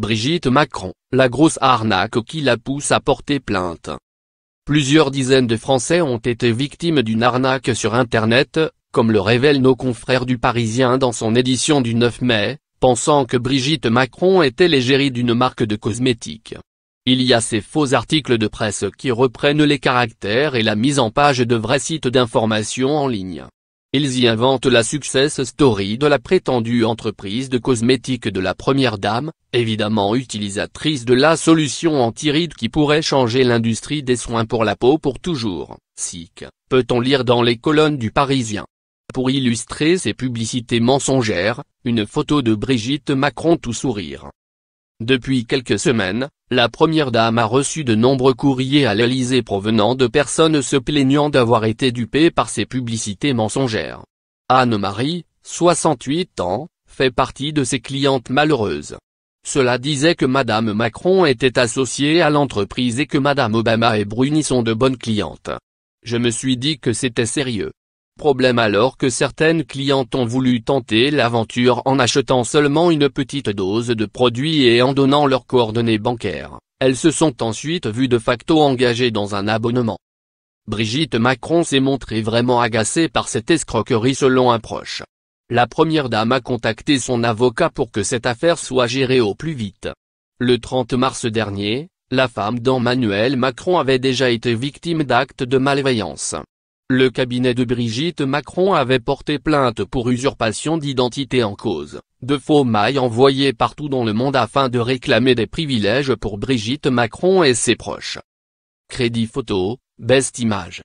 Brigitte Macron, la grosse arnaque qui la pousse à porter plainte. Plusieurs dizaines de Français ont été victimes d'une arnaque sur Internet, comme le révèlent nos confrères du Parisien dans son édition du 9 mai, pensant que Brigitte Macron était l'égérie d'une marque de cosmétiques. Il y a ces faux articles de presse qui reprennent les caractères et la mise en page de vrais sites d'information en ligne. Ils y inventent la success story de la prétendue entreprise de cosmétiques de la première dame, évidemment utilisatrice de la solution anti-rides qui pourrait changer l'industrie des soins pour la peau pour toujours. SIC, peut-on lire dans les colonnes du Parisien. Pour illustrer ces publicités mensongères, une photo de Brigitte Macron tout sourire. Depuis quelques semaines, la première dame a reçu de nombreux courriers à l'Elysée provenant de personnes se plaignant d'avoir été dupées par ses publicités mensongères. Anne-Marie, 68 ans, fait partie de ses clientes malheureuses. Cela disait que Madame Macron était associée à l'entreprise et que Madame Obama et Bruni sont de bonnes clientes. Je me suis dit que c'était sérieux. Problème alors que certaines clientes ont voulu tenter l'aventure en achetant seulement une petite dose de produit et en donnant leurs coordonnées bancaires, elles se sont ensuite vues de facto engagées dans un abonnement. Brigitte Macron s'est montrée vraiment agacée par cette escroquerie selon un proche. La première dame a contacté son avocat pour que cette affaire soit gérée au plus vite. Le 30 mars dernier, la femme d'Emmanuel Macron avait déjà été victime d'actes de malveillance. Le cabinet de Brigitte Macron avait porté plainte pour usurpation d'identité en cause, de faux mailles envoyés partout dans le monde afin de réclamer des privilèges pour Brigitte Macron et ses proches. Crédit photo, best image.